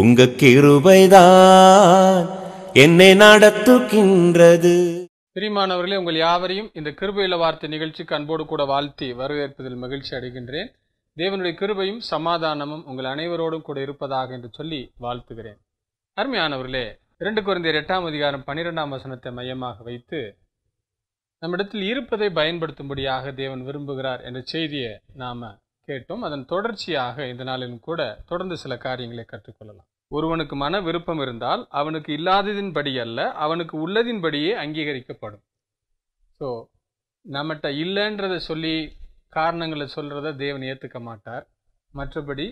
உங்க கிருபைதான் என்னை நடத்துகின்றது பிரிமானவர்களே உங்கள் யாவரையும் இந்த கிருபையில வார்த்தை நிகழ்ச்சிக்கு அன்போடு கூட வாழ்த்தி வரவேற்பதில் மகிழ்ச்சி அடைகின்றேன் தேவனுடைய கிருபையும் சமாதானமும் உங்கள் அனைவரோடும் கூட இருப்பதாக என்று சொல்லி வாழ்த்துகிறேன் அருமையானவர்களே இரண்டு குறைந்த எட்டாம் அதிகாரம் பன்னிரெண்டாம் வசனத்தை மையமாக வைத்து நம்மிடத்தில் இருப்பதை பயன்படுத்தும்படியாக தேவன் விரும்புகிறார் என்ற செய்தியை நாம் கேட்டோம் அதன் தொடர்ச்சியாக இந்த நாளிலும் கூட தொடர்ந்து சில காரியங்களை கற்றுக்கொள்ளலாம் ஒருவனுக்கு மன விருப்பம் இருந்தால் அவனுக்கு இல்லாததின்படி அல்ல அவனுக்கு உள்ளதின்படியே அங்கீகரிக்கப்படும் ஸோ நம்மகிட்ட இல்லைன்றதை சொல்லி காரணங்களை சொல்கிறத தேவன் ஏற்றுக்க மாட்டார் மற்றபடி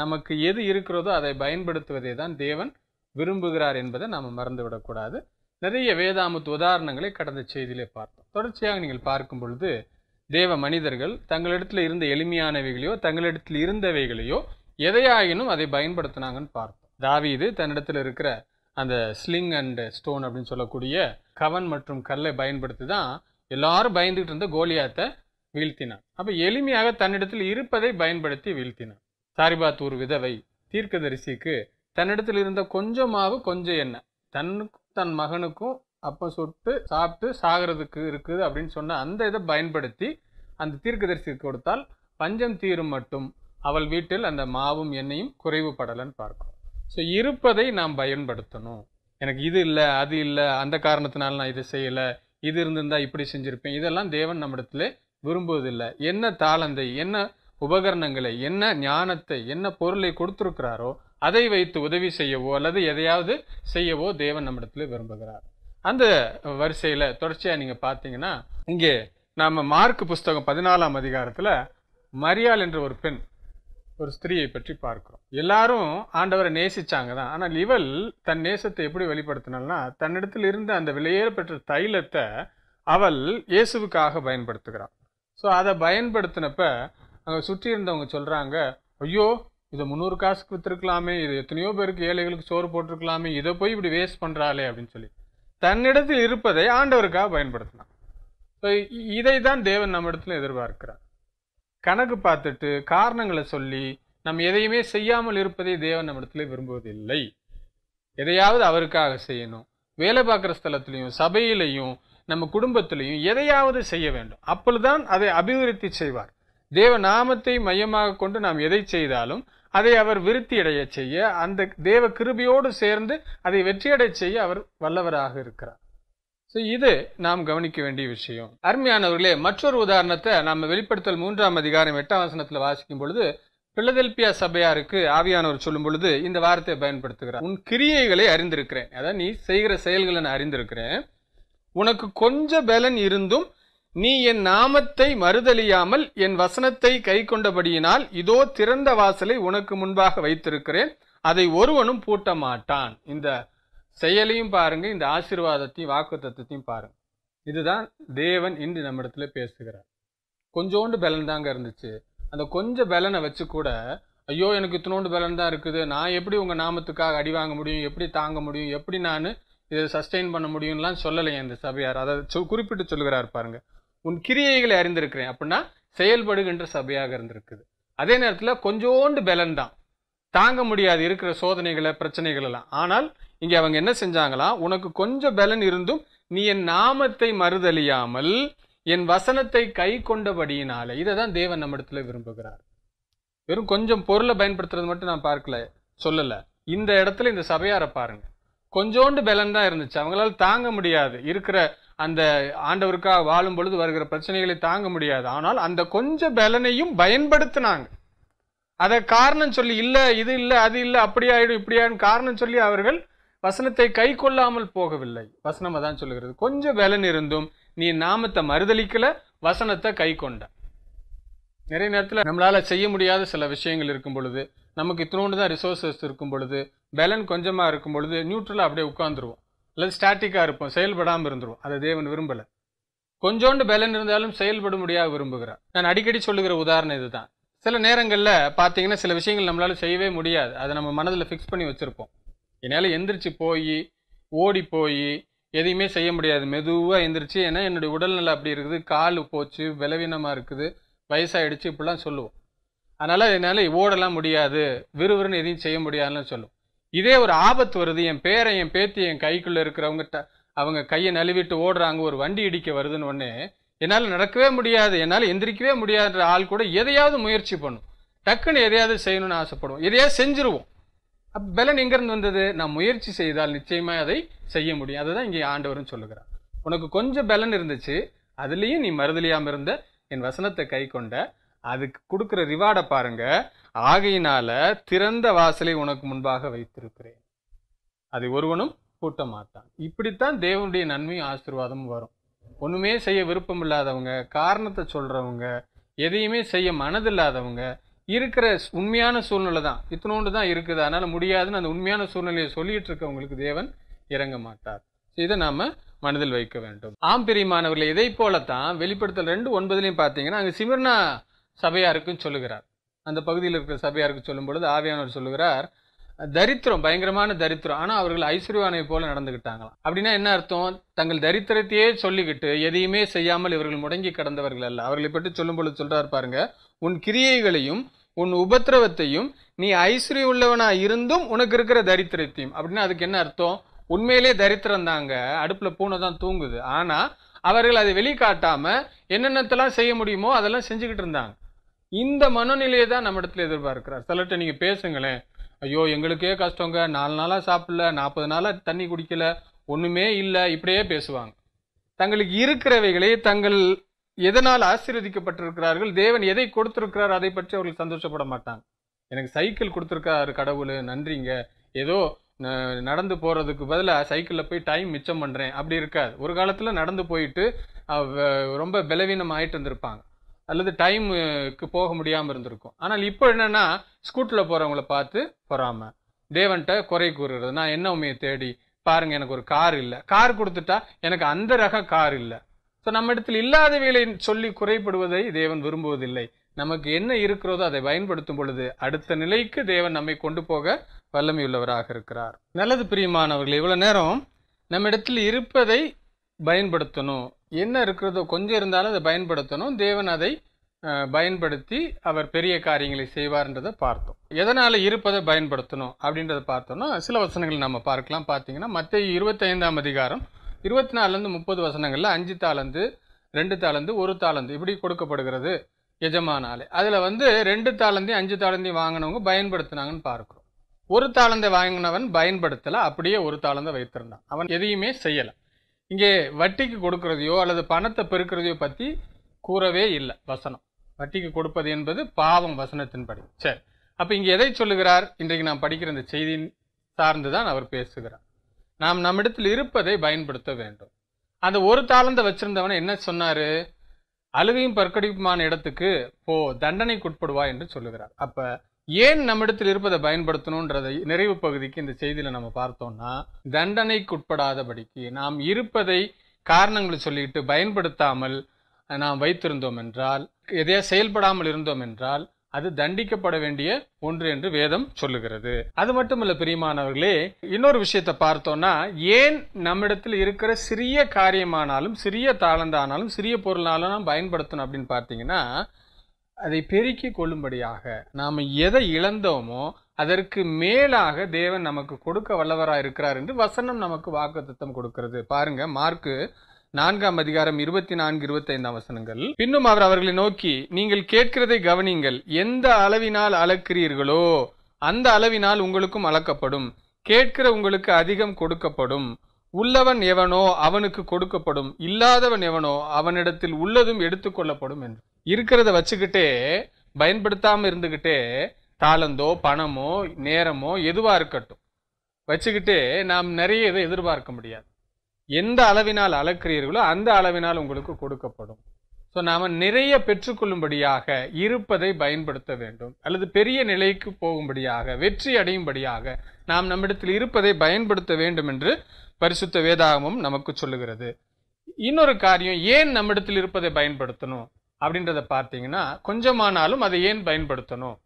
நமக்கு எது இருக்கிறதோ அதை பயன்படுத்துவதே தான் தேவன் விரும்புகிறார் என்பதை நாம் மறந்துவிடக்கூடாது நிறைய வேதாமத்து உதாரணங்களை கடந்த செய்தியிலே பார்த்தோம் தொடர்ச்சியாக நீங்கள் பார்க்கும் பொழுது தேவ மனிதர்கள் தங்களிடத்தில் இருந்த எளிமையானவைகளையோ தங்களிடத்தில் இருந்தவைகளையோ எதையாயினும் அதை பயன்படுத்தினாங்கன்னு பார்ப்போம் தாவீது தன்னிடத்தில் இருக்கிற அந்த ஸ்லிங் அண்ட் ஸ்டோன் அப்படின்னு சொல்லக்கூடிய கவன் மற்றும் கல்லை பயன்படுத்தி தான் எல்லாரும் பயந்துகிட்டு இருந்த கோலியாத்தை வீழ்த்தினான் அப்போ எளிமையாக தன்னிடத்தில் இருப்பதை பயன்படுத்தி வீழ்த்தினான் சாரிபாத் ஒரு விதவை தீர்க்கதரிசிக்கு தன்னிடத்தில் இருந்த கொஞ்சமாவு கொஞ்சம் என்ன தன்னுக்கும் தன் மகனுக்கும் அப்போ சுட்டு சாப்பிட்டு சாகிறதுக்கு இருக்குது அப்படின்னு சொன்ன அந்த இதை பயன்படுத்தி அந்த தீர்க்கதரிசி கொடுத்தால் பஞ்சம் தீரும் மட்டும் அவள் வீட்டில் அந்த மாவும் எண்ணெயும் குறைவுபடலன்னு பார்க்கும் ஸோ இருப்பதை நாம் பயன்படுத்தணும் எனக்கு இது இல்லை அது இல்லை அந்த காரணத்தினால நான் இதை செய்யலை இது இருந்திருந்தால் இப்படி செஞ்சுருப்பேன் இதெல்லாம் தேவன் நம்மிடத்துல விரும்புவதில்லை என்ன தாளந்தை என்ன உபகரணங்களை என்ன ஞானத்தை என்ன பொருளை கொடுத்துருக்கிறாரோ அதை வைத்து உதவி செய்யவோ அல்லது எதையாவது செய்யவோ தேவன் நம்மிடத்துல விரும்புகிறார் அந்த வரிசையில் தொடர்ச்சியாக நீங்கள் பார்த்தீங்கன்னா இங்கே நாம் மார்க் புஸ்தகம் பதினாலாம் அதிகாரத்தில் மரியாள் என்ற ஒரு பெண் ஒரு ஸ்திரீயை பற்றி பார்க்குறோம் எல்லாரும் ஆண்டவரை நேசித்தாங்க தான் ஆனால் இவள் தன் நேசத்தை எப்படி வெளிப்படுத்தினால்னா தன்னிடத்தில் இருந்த அந்த விலையேற பெற்ற தைலத்தை அவள் இயேசுவுக்காக பயன்படுத்துகிறாள் ஸோ அதை பயன்படுத்தினப்ப அங்கே சுற்றி இருந்தவங்க சொல்கிறாங்க ஐயோ இதை முந்நூறு காசுக்கு விற்றுருக்கலாமே இது எத்தனையோ பேருக்கு ஏழைகளுக்கு சோறு போட்டிருக்கலாமே இதை போய் இப்படி வேஸ்ட் பண்ணுறாளே அப்படின்னு சொல்லி தன்னிடத்தில் இருப்பதை ஆண்டவருக்காக பயன்படுத்தலாம் ஸோ இதை தான் தேவன் நம்ம இடத்துல எதிர்பார்க்கிறார் கணக்கு பார்த்துட்டு காரணங்களை சொல்லி நம்ம எதையுமே செய்யாமல் இருப்பதை தேவன் நம்ம இடத்துல விரும்புவதில்லை எதையாவது அவருக்காக செய்யணும் வேலை பார்க்குற ஸ்தலத்துலையும் சபையிலையும் நம்ம குடும்பத்திலையும் எதையாவது செய்ய வேண்டும் அப்பொழுதுதான் அதை அபிவிருத்தி செய்வார் தேவ நாமத்தை மையமாக கொண்டு நாம் எதை செய்தாலும் அதை அவர் விருத்தியடைய செய்ய அந்த தேவ கிருபியோடு சேர்ந்து அதை வெற்றியடை செய்ய அவர் வல்லவராக இருக்கிறார் ஸோ இது நாம் கவனிக்க வேண்டிய விஷயம் அருமையானவர்களே மற்றொரு உதாரணத்தை நம்ம வெளிப்படுத்தல் மூன்றாம் அதிகாரம் எட்டாம் வசனத்தில் வாசிக்கும் பொழுது பிளதெல்பியா சபையாருக்கு ஆவியானவர் சொல்லும் பொழுது இந்த வார்த்தையை பயன்படுத்துகிறார் உன் கிரியைகளை அறிந்திருக்கிறேன் அதாவது நீ செய்கிற செயல்களை நான் அறிந்திருக்கிறேன் உனக்கு கொஞ்சம் பலன் இருந்தும் நீ என் நாமத்தை மறுதலியாமல் என் வசனத்தை கை கொண்டபடியினால் இதோ திறந்த வாசலை உனக்கு முன்பாக வைத்திருக்கிறேன் அதை ஒருவனும் பூட்ட மாட்டான் இந்த செயலையும் பாருங்க இந்த ஆசீர்வாதத்தையும் வாக்கு தத்துவத்தையும் பாருங்க இதுதான் தேவன் இன்று நம்மிடத்துல பேசுகிறார் கொஞ்சோண்டு பலன் தாங்க இருந்துச்சு அந்த கொஞ்சம் பலனை வச்சு கூட ஐயோ எனக்கு இத்தினோண்டு பலன் தான் இருக்குது நான் எப்படி உங்கள் நாமத்துக்காக அடி வாங்க முடியும் எப்படி தாங்க முடியும் எப்படி நான் இதை சஸ்டெயின் பண்ண முடியும்லாம் சொல்லலை இந்த சபையார் அதை குறிப்பிட்டு சொல்கிறார் பாருங்க உன் கிரியைகளை அறிந்திருக்கிறேன் அப்படின்னா செயல்படுகின்ற சபையாக இருந்திருக்குது அதே நேரத்தில் கொஞ்சோண்டு பலன் தான் தாங்க முடியாது இருக்கிற சோதனைகளை பிரச்சனைகள் எல்லாம் ஆனால் இங்கே அவங்க என்ன செஞ்சாங்களாம் உனக்கு கொஞ்சம் பலன் இருந்தும் நீ என் நாமத்தை மறுதலியாமல் என் வசனத்தை கை கொண்டபடியினால இதை தான் தேவன் நம்மிடத்துல விரும்புகிறார் வெறும் கொஞ்சம் பொருளை பயன்படுத்துறது மட்டும் நான் பார்க்கல சொல்லலை இந்த இடத்துல இந்த சபையாரை பாருங்க கொஞ்சோண்டு பலன் தான் இருந்துச்சு அவங்களால தாங்க முடியாது இருக்கிற அந்த ஆண்டவருக்காக வாழும் பொழுது வருகிற பிரச்சனைகளை தாங்க முடியாது ஆனால் அந்த கொஞ்ச பலனையும் பயன்படுத்தினாங்க அதை காரணம் சொல்லி இல்லை இது இல்லை அது இல்லை அப்படி ஆயிடும் இப்படி ஆயிடும் காரணம் சொல்லி அவர்கள் வசனத்தை கை கொள்ளாமல் போகவில்லை வசனம் தான் சொல்லுகிறது கொஞ்சம் பலன் இருந்தும் நீ நாமத்தை மறுதளிக்கல வசனத்தை கை கொண்ட நிறைய நேரத்தில் நம்மளால் செய்ய முடியாத சில விஷயங்கள் இருக்கும் பொழுது நமக்கு இத்தனோண்டு தான் ரிசோர்ஸஸ் இருக்கும் பொழுது பலன் கொஞ்சமாக இருக்கும் பொழுது நியூட்ரலாக அப்படியே உட்காந்துருவோம் அல்லது ஸ்டாட்டிக்காக இருப்போம் செயல்படாமல் இருந்துருவோம் அதை தேவன் விரும்பலை கொஞ்சோண்டு பலன் இருந்தாலும் செயல்பட முடியாது விரும்புகிறார் நான் அடிக்கடி சொல்லுகிற உதாரணம் இதுதான் சில நேரங்களில் பார்த்தீங்கன்னா சில விஷயங்கள் நம்மளால செய்யவே முடியாது அதை நம்ம மனதில் ஃபிக்ஸ் பண்ணி வச்சுருப்போம் என்னால் எந்திரிச்சு போய் ஓடி போய் எதையுமே செய்ய முடியாது மெதுவாக எந்திரிச்சு ஏன்னா என்னுடைய உடல்நிலை அப்படி இருக்குது கால் போச்சு பலவீனமாக இருக்குது வயசாகிடுச்சு இப்படிலாம் சொல்லுவோம் அதனால் என்னால் ஓடலாம் முடியாது விறுவிறுன்னு எதையும் செய்ய முடியாதுன்னு சொல்லும் இதே ஒரு ஆபத்து வருது என் பேரை என் பேத்தி என் கைக்குள்ளே இருக்கிறவங்க அவங்க கையை நழுவிட்டு ஓடுறாங்க ஒரு வண்டி இடிக்க வருதுன்னு என்னால் நடக்கவே முடியாது என்னால் எந்திரிக்கவே முடியாதுன்ற ஆள் கூட எதையாவது முயற்சி பண்ணும் டக்குன்னு எதையாவது செய்யணும்னு ஆசைப்படுவோம் எதையாவது செஞ்சிருவோம் அப்போ பலன் எங்கேருந்து வந்தது நான் முயற்சி செய்தால் நிச்சயமாக அதை செய்ய முடியும் அதுதான் இங்கே ஆண்டவரும் சொல்லுகிறார் உனக்கு கொஞ்சம் பலன் இருந்துச்சு அதுலேயும் நீ மறுதலியாமல் இருந்த என் வசனத்தை கை கொண்ட அதுக்கு கொடுக்குற ரிவார்டை பாருங்கள் ஆகையினால திறந்த வாசலை உனக்கு முன்பாக வைத்திருக்கிறேன் அதை ஒருவனும் கூட்ட மாட்டான் இப்படித்தான் தேவனுடைய நன்மையும் ஆசீர்வாதமும் வரும் ஒன்றுமே செய்ய விருப்பம் இல்லாதவங்க காரணத்தை சொல்கிறவங்க எதையுமே செய்ய மனதில்லாதவங்க இருக்கிற உண்மையான சூழ்நிலை தான் இத்தனோண்டு தான் இருக்குது அதனால் முடியாதுன்னு அந்த உண்மையான சூழ்நிலையை சொல்லிட்டு இருக்கவங்களுக்கு தேவன் இறங்க மாட்டார் இதை நாம் மனதில் வைக்க வேண்டும் ஆம் பிரியமானவர்களை இதை போலத்தான் வெளிப்படுத்தல் ரெண்டு ஒன்பதுலேயும் பார்த்தீங்கன்னா அங்கே சிமிர்னா இருக்குன்னு சொல்லுகிறார் அந்த பகுதியில் இருக்கிற சபையாருக்கு சொல்லும் பொழுது ஆவியானவர் சொல்லுகிறார் தரித்திரம் பயங்கரமான தரித்திரம் ஆனால் அவர்கள் ஐஸ்வர்யவானை போல நடந்துக்கிட்டாங்களாம் அப்படின்னா என்ன அர்த்தம் தங்கள் தரித்திரத்தையே சொல்லிக்கிட்டு எதையுமே செய்யாமல் இவர்கள் முடங்கி கிடந்தவர்கள் அல்ல அவர்களை பற்றி சொல்லும் பொழுது சொல்றாரு பாருங்க உன் கிரியைகளையும் உன் உபத்திரவத்தையும் நீ ஐஸ்வர்யம் உள்ளவனா இருந்தும் உனக்கு இருக்கிற தரித்திரத்தையும் அப்படின்னா அதுக்கு என்ன அர்த்தம் உண்மையிலே தரித்திரம் தாங்க அடுப்பில் பூனை தான் தூங்குது ஆனால் அவர்கள் அதை வெளிக்காட்டாமல் என்னென்னத்தெல்லாம் செய்ய முடியுமோ அதெல்லாம் செஞ்சுக்கிட்டு இருந்தாங்க இந்த மனநிலையை தான் நம்ம இடத்துல எதிர்பார்க்கிறார் சிலர்கிட்ட நீங்கள் பேசுங்களேன் ஐயோ எங்களுக்கே கஷ்டங்க நாலு நாளாக சாப்பிடல நாற்பது நாளாக தண்ணி குடிக்கல ஒன்றுமே இல்லை இப்படியே பேசுவாங்க தங்களுக்கு இருக்கிறவைகளை தங்கள் எதனால் ஆசீர்வதிக்கப்பட்டிருக்கிறார்கள் தேவன் எதை கொடுத்திருக்கிறார் அதை பற்றி அவர்கள் சந்தோஷப்பட மாட்டாங்க எனக்கு சைக்கிள் கொடுத்துருக்காரு கடவுள் நன்றிங்க ஏதோ நடந்து போகிறதுக்கு பதிலாக சைக்கிளில் போய் டைம் மிச்சம் பண்ணுறேன் அப்படி இருக்காது ஒரு காலத்தில் நடந்து போயிட்டு ரொம்ப பலவீனம் ஆயிட்டு இருந்திருப்பாங்க அல்லது டைமுக்கு போக முடியாமல் இருந்திருக்கும் ஆனால் இப்போ என்னென்னா ஸ்கூட்டில் போகிறவங்கள பார்த்து பொறாமல் தேவன்கிட்ட குறை கூறுறது நான் என்ன உண்மையை தேடி பாருங்கள் எனக்கு ஒரு கார் இல்லை கார் கொடுத்துட்டா எனக்கு அந்த ரக கார் இல்லை ஸோ நம்ம இடத்தில் வேலை சொல்லி குறைப்படுவதை தேவன் விரும்புவதில்லை நமக்கு என்ன இருக்கிறதோ அதை பயன்படுத்தும் பொழுது அடுத்த நிலைக்கு தேவன் நம்மை கொண்டு போக வல்லமையுள்ளவராக இருக்கிறார் நல்லது பிரியமானவர்கள் இவ்வளோ நேரம் நம்ம இடத்தில் இருப்பதை பயன்படுத்தணும் என்ன இருக்கிறதோ கொஞ்சம் இருந்தாலும் அதை பயன்படுத்தணும் தேவன் அதை பயன்படுத்தி அவர் பெரிய காரியங்களை செய்வார்ன்றதை பார்த்தோம் எதனால் இருப்பதை பயன்படுத்தணும் அப்படின்றத பார்த்தோம்னா சில வசனங்கள் நம்ம பார்க்கலாம் பார்த்தீங்கன்னா மற்ற இருபத்தைந்தாம் அதிகாரம் இருபத்தி நாலுலேருந்து முப்பது வசனங்களில் அஞ்சு தாளந்து ரெண்டு தாளந்து ஒரு தாளந்து இப்படி கொடுக்கப்படுகிறது எஜமானாலே அதில் வந்து ரெண்டு தாளந்தையும் அஞ்சு தாளந்தையும் வாங்கினவங்க பயன்படுத்தினாங்கன்னு பார்க்குறோம் ஒரு தாளந்தை வாங்கினவன் பயன்படுத்தலை அப்படியே ஒரு தாளந்தை வைத்திருந்தான் அவன் எதையுமே செய்யலை இங்கே வட்டிக்கு கொடுக்கறதையோ அல்லது பணத்தை பெருக்கிறதையோ பற்றி கூறவே இல்லை வசனம் வட்டிக்கு கொடுப்பது என்பது பாவம் வசனத்தின்படி சரி அப்போ இங்கே எதை சொல்லுகிறார் இன்றைக்கு நாம் படிக்கிற இந்த செய்தியின் சார்ந்து தான் அவர் பேசுகிறார் நாம் நம்மிடத்தில் இருப்பதை பயன்படுத்த வேண்டும் அந்த ஒரு தாளந்தை வச்சிருந்தவனை என்ன சொன்னார் அழுகையும் பற்கடிப்புமான இடத்துக்கு போ தண்டனைக்குட்படுவா என்று சொல்லுகிறார் அப்போ ஏன் நம்மிடத்தில் இருப்பதை பயன்படுத்தணுன்றதை நிறைவு பகுதிக்கு இந்த செய்தியில் நம்ம பார்த்தோம்னா தண்டனைக்குட்படாதபடிக்கு நாம் இருப்பதை காரணங்களை சொல்லிட்டு பயன்படுத்தாமல் நாம் வைத்திருந்தோம் என்றால் எதையா செயல்படாமல் இருந்தோம் என்றால் அது தண்டிக்கப்பட வேண்டிய ஒன்று என்று வேதம் சொல்லுகிறது அது மட்டுமல்ல பிரியமானவர்களே இன்னொரு விஷயத்தை பார்த்தோம்னா ஏன் நம்மிடத்தில் இருக்கிற சிறிய காரியமானாலும் சிறிய தாளந்தானாலும் சிறிய பொருளாலும் நாம் பயன்படுத்தணும் அப்படின்னு பார்த்தீங்கன்னா அதை பெருக்கிக் கொள்ளும்படியாக நாம் எதை இழந்தோமோ அதற்கு மேலாக தேவன் நமக்கு கொடுக்க வல்லவராக இருக்கிறார் என்று வசனம் நமக்கு வாக்குத்தம் கொடுக்கிறது பாருங்க மார்க்கு நான்காம் அதிகாரம் இருபத்தி நான்கு இருபத்தைந்தாம் வசனங்கள் பின்னும் அவர் அவர்களை நோக்கி நீங்கள் கேட்கிறதை கவனிங்கள் எந்த அளவினால் அளக்கிறீர்களோ அந்த அளவினால் உங்களுக்கும் அளக்கப்படும் கேட்கிற உங்களுக்கு அதிகம் கொடுக்கப்படும் உள்ளவன் எவனோ அவனுக்கு கொடுக்கப்படும் இல்லாதவன் எவனோ அவனிடத்தில் உள்ளதும் எடுத்துக்கொள்ளப்படும் என்று இருக்கிறத வச்சுக்கிட்டே பயன்படுத்தாமல் இருந்துக்கிட்டே தாளந்தோ பணமோ நேரமோ எதுவாக இருக்கட்டும் வச்சுக்கிட்டே நாம் நிறைய இதை எதிர்பார்க்க முடியாது எந்த அளவினால் அளக்கிறீர்களோ அந்த அளவினால் உங்களுக்கு கொடுக்கப்படும் ஸோ நாம் நிறைய பெற்றுக்கொள்ளும்படியாக இருப்பதை பயன்படுத்த வேண்டும் அல்லது பெரிய நிலைக்கு போகும்படியாக வெற்றி அடையும்படியாக நாம் நம்மிடத்தில் இருப்பதை பயன்படுத்த வேண்டும் என்று பரிசுத்த வேதாகமும் நமக்கு சொல்லுகிறது இன்னொரு காரியம் ஏன் நம்மிடத்தில் இருப்பதை பயன்படுத்தணும் அப்படின்றத பார்த்தீங்கன்னா கொஞ்சமானாலும் அதை ஏன் பயன்படுத்தணும்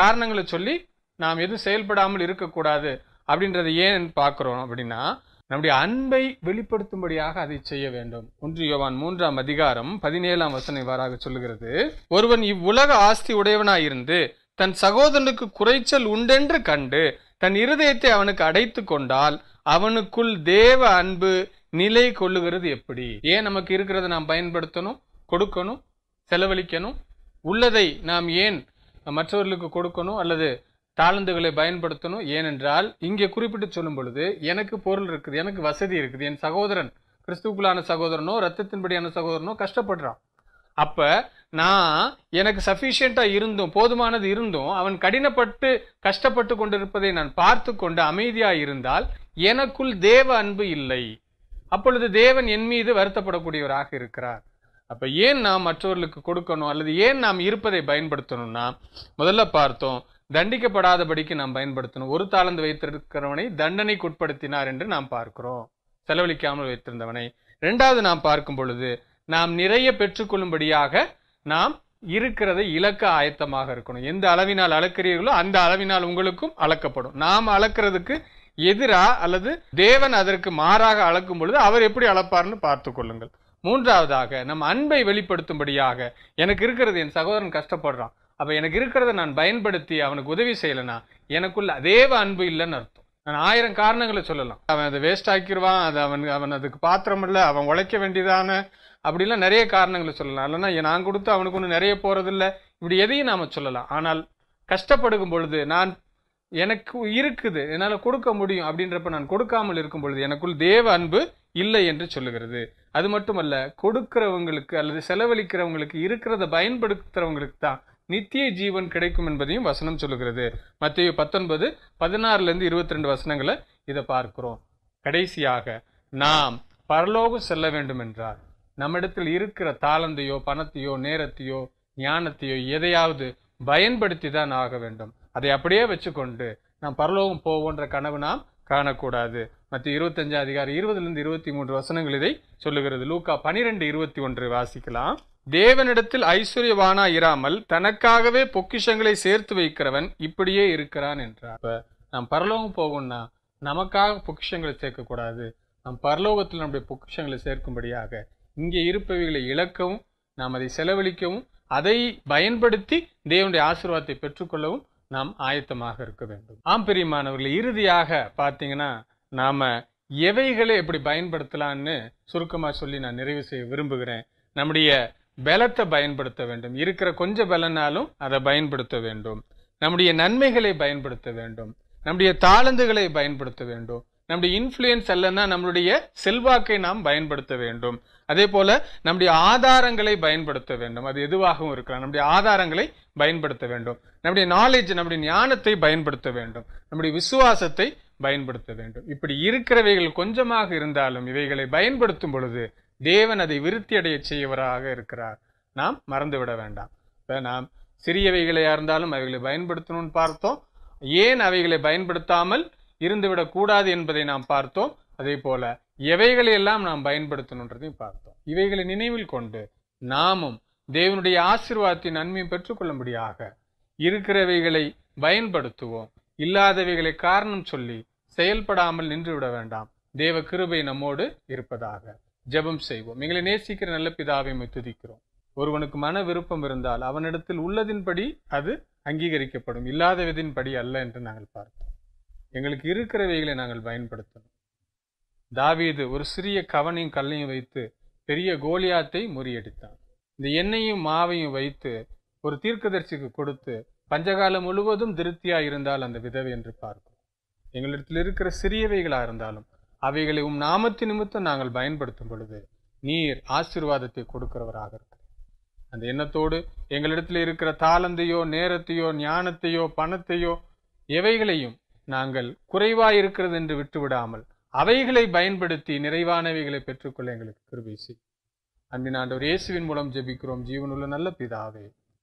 காரணங்களை சொல்லி நாம் எதுவும் செயல்படாமல் இருக்கக்கூடாது அப்படின்றத ஏன் பார்க்குறோம் அப்படின்னா நம்முடைய அன்பை வெளிப்படுத்தும்படியாக அதை செய்ய வேண்டும் ஒன்று யோவான் மூன்றாம் அதிகாரம் பதினேழாம் வசனை வாராக சொல்லுகிறது ஒருவன் இவ்வுலக ஆஸ்தி உடையவனாயிருந்து தன் சகோதரனுக்கு குறைச்சல் உண்டென்று கண்டு தன் இருதயத்தை அவனுக்கு அடைத்து கொண்டால் அவனுக்குள் தேவ அன்பு நிலை கொள்ளுகிறது எப்படி ஏன் நமக்கு இருக்கிறத நாம் பயன்படுத்தணும் கொடுக்கணும் செலவழிக்கணும் உள்ளதை நாம் ஏன் மற்றவர்களுக்கு கொடுக்கணும் அல்லது தாளந்துகளை பயன்படுத்தணும் ஏனென்றால் இங்கே குறிப்பிட்டு சொல்லும் பொழுது எனக்கு பொருள் இருக்குது எனக்கு வசதி இருக்குது என் சகோதரன் கிறிஸ்துக்குள்ளான சகோதரனோ ரத்தத்தின்படியான சகோதரனோ கஷ்டப்படுறான் அப்ப நான் எனக்கு சஃபிஷியண்ட்டாக இருந்தும் போதுமானது இருந்தும் அவன் கடினப்பட்டு கஷ்டப்பட்டு கொண்டிருப்பதை நான் பார்த்து கொண்டு அமைதியா இருந்தால் எனக்குள் தேவ அன்பு இல்லை அப்பொழுது தேவன் என் மீது வருத்தப்படக்கூடியவராக இருக்கிறார் அப்போ ஏன் நாம் மற்றவர்களுக்கு கொடுக்கணும் அல்லது ஏன் நாம் இருப்பதை பயன்படுத்தணும்னா முதல்ல பார்த்தோம் தண்டிக்கப்படாதபடிக்கு நாம் பயன்படுத்தணும் ஒரு தாளந்து வைத்திருக்கிறவனை தண்டனைக்கு உட்படுத்தினார் என்று நாம் பார்க்கிறோம் செலவழிக்காமல் வைத்திருந்தவனை ரெண்டாவது நாம் பார்க்கும் பொழுது நாம் நிறைய பெற்றுக்கொள்ளும்படியாக நாம் இருக்கிறதை இலக்க ஆயத்தமாக இருக்கணும் எந்த அளவினால் அளக்கிறீர்களோ அந்த அளவினால் உங்களுக்கும் அளக்கப்படும் நாம் அளக்கிறதுக்கு எதிரா அல்லது தேவன் அதற்கு மாறாக அளக்கும் பொழுது அவர் எப்படி அளப்பார்னு பார்த்து கொள்ளுங்கள் மூன்றாவதாக நம் அன்பை வெளிப்படுத்தும்படியாக எனக்கு இருக்கிறது என் சகோதரன் கஷ்டப்படுறான் அப்போ எனக்கு இருக்கிறத நான் பயன்படுத்தி அவனுக்கு உதவி செய்யலைனா எனக்குள்ள தேவ அன்பு இல்லைன்னு அர்த்தம் நான் ஆயிரம் காரணங்களை சொல்லலாம் அவன் அதை வேஸ்ட் ஆக்கிடுவான் அது அவன் அவன் அதுக்கு பாத்திரம் இல்லை அவன் உழைக்க வேண்டியதான அப்படிலாம் நிறைய காரணங்களை சொல்லலாம் இல்லைன்னா நான் கொடுத்து அவனுக்கு ஒன்று நிறைய போகிறதில்ல இப்படி எதையும் நாம் சொல்லலாம் ஆனால் கஷ்டப்படுகும் பொழுது நான் எனக்கு இருக்குது என்னால் கொடுக்க முடியும் அப்படின்றப்ப நான் கொடுக்காமல் இருக்கும் பொழுது எனக்குள் தேவ அன்பு இல்லை என்று சொல்லுகிறது அது மட்டுமல்ல கொடுக்கிறவங்களுக்கு அல்லது செலவழிக்கிறவங்களுக்கு இருக்கிறத பயன்படுத்துகிறவங்களுக்கு தான் நித்திய ஜீவன் கிடைக்கும் என்பதையும் வசனம் சொல்லுகிறது மத்திய பத்தொன்பது பதினாறுலேருந்து இருபத்தி ரெண்டு வசனங்களை இதை பார்க்கிறோம் கடைசியாக நாம் பரலோகம் செல்ல வேண்டும் என்றால் நம்மிடத்தில் இருக்கிற தாளந்தையோ பணத்தையோ நேரத்தையோ ஞானத்தையோ எதையாவது பயன்படுத்தி தான் ஆக வேண்டும் அதை அப்படியே வச்சுக்கொண்டு நாம் பரலோகம் போவோன்ற கனவு நாம் காணக்கூடாது மற்ற இருபத்தஞ்சு அதிகாரம் இருபதுலேருந்து இருபத்தி மூன்று வசனங்கள் இதை சொல்லுகிறது லூக்கா பனிரெண்டு இருபத்தி ஒன்று வாசிக்கலாம் தேவனிடத்தில் ஐஸ்வர்யவானா இராமல் தனக்காகவே பொக்கிஷங்களை சேர்த்து வைக்கிறவன் இப்படியே இருக்கிறான் என்றார் இப்போ நாம் பரலோகம் போகணும்னா நமக்காக பொக்கிஷங்களை சேர்க்கக்கூடாது நம் பரலோகத்தில் நம்முடைய பொக்கிஷங்களை சேர்க்கும்படியாக இங்கே இருப்பவைகளை இழக்கவும் நாம் அதை செலவழிக்கவும் அதை பயன்படுத்தி தேவனுடைய ஆசீர்வாதத்தை பெற்றுக்கொள்ளவும் நாம் ஆயத்தமாக இருக்க வேண்டும் ஆம் பிரியமானவர்கள் இறுதியாக பார்த்தீங்கன்னா நாம் எவைகளை எப்படி பயன்படுத்தலான்னு சுருக்கமாக சொல்லி நான் நிறைவு செய்ய விரும்புகிறேன் நம்முடைய பலத்தை பயன்படுத்த வேண்டும் இருக்கிற கொஞ்ச பலனாலும் அதை பயன்படுத்த வேண்டும் நம்முடைய நன்மைகளை பயன்படுத்த வேண்டும் நம்முடைய தாளந்துகளை பயன்படுத்த வேண்டும் நம்முடைய இன்ஃப்ளூயன்ஸ் அல்லனா நம்மளுடைய செல்வாக்கை நாம் பயன்படுத்த வேண்டும் அதே போல நம்முடைய ஆதாரங்களை பயன்படுத்த வேண்டும் அது எதுவாகவும் இருக்கலாம் நம்முடைய ஆதாரங்களை பயன்படுத்த வேண்டும் நம்முடைய நாலேஜ் நம்முடைய ஞானத்தை பயன்படுத்த வேண்டும் நம்முடைய விசுவாசத்தை பயன்படுத்த வேண்டும் இப்படி இருக்கிறவைகள் கொஞ்சமாக இருந்தாலும் இவைகளை பயன்படுத்தும் பொழுது தேவன் அதை விருத்தி அடைய செய்வராக இருக்கிறார் நாம் மறந்துவிட வேண்டாம் இப்போ நாம் சிறியவைகளையாக இருந்தாலும் அவைகளை பயன்படுத்தணும்னு பார்த்தோம் ஏன் அவைகளை பயன்படுத்தாமல் இருந்துவிடக்கூடாது என்பதை நாம் பார்த்தோம் அதே போல எவைகளை எல்லாம் நாம் பயன்படுத்தணுன்றதையும் பார்த்தோம் இவைகளை நினைவில் கொண்டு நாமும் தேவனுடைய ஆசிர்வாதத்தின் நன்மையும் பெற்றுக்கொள்ளும்படியாக இருக்கிறவைகளை பயன்படுத்துவோம் இல்லாதவைகளை காரணம் சொல்லி செயல்படாமல் நின்றுவிட வேண்டாம் தேவ கிருபை நம்மோடு இருப்பதாக ஜெபம் செய்வோம் எங்களை நேசிக்கிற நல்ல பிதாவை துதிக்கிறோம் ஒருவனுக்கு மன விருப்பம் இருந்தால் அவனிடத்தில் உள்ளதின்படி அது அங்கீகரிக்கப்படும் இல்லாதவதின்படி அல்ல என்று நாங்கள் பார்த்தோம் எங்களுக்கு இருக்கிறவைகளை நாங்கள் பயன்படுத்தணும் தாவீது ஒரு சிறிய கவனையும் கல்லையும் வைத்து பெரிய கோலியாத்தை முறியடித்தான் இந்த எண்ணெயும் மாவையும் வைத்து ஒரு தீர்க்கதர்ச்சிக்கு கொடுத்து பஞ்சகாலம் முழுவதும் திருப்தியா இருந்தால் அந்த விதவை என்று பார்க்கும் எங்களிடத்தில் இருக்கிற சிறியவைகளா இருந்தாலும் அவைகளை உம் நாமத்து நிமித்தம் நாங்கள் பயன்படுத்தும் பொழுது நீர் ஆசீர்வாதத்தை கொடுக்கிறவராக இருக்கும் அந்த எண்ணத்தோடு எங்களிடத்தில் இருக்கிற தாளந்தையோ நேரத்தையோ ஞானத்தையோ பணத்தையோ எவைகளையும் நாங்கள் குறைவாயிருக்கிறது என்று விட்டுவிடாமல் அவைகளை பயன்படுத்தி நிறைவானவைகளை பெற்றுக்கொள்ள எங்களுக்கு கிருபை அன்பின் ஆண்டவர் இயேசுவின் மூலம் ஜெபிக்கிறோம் ஜீவனுள்ள நல்ல பிதாவே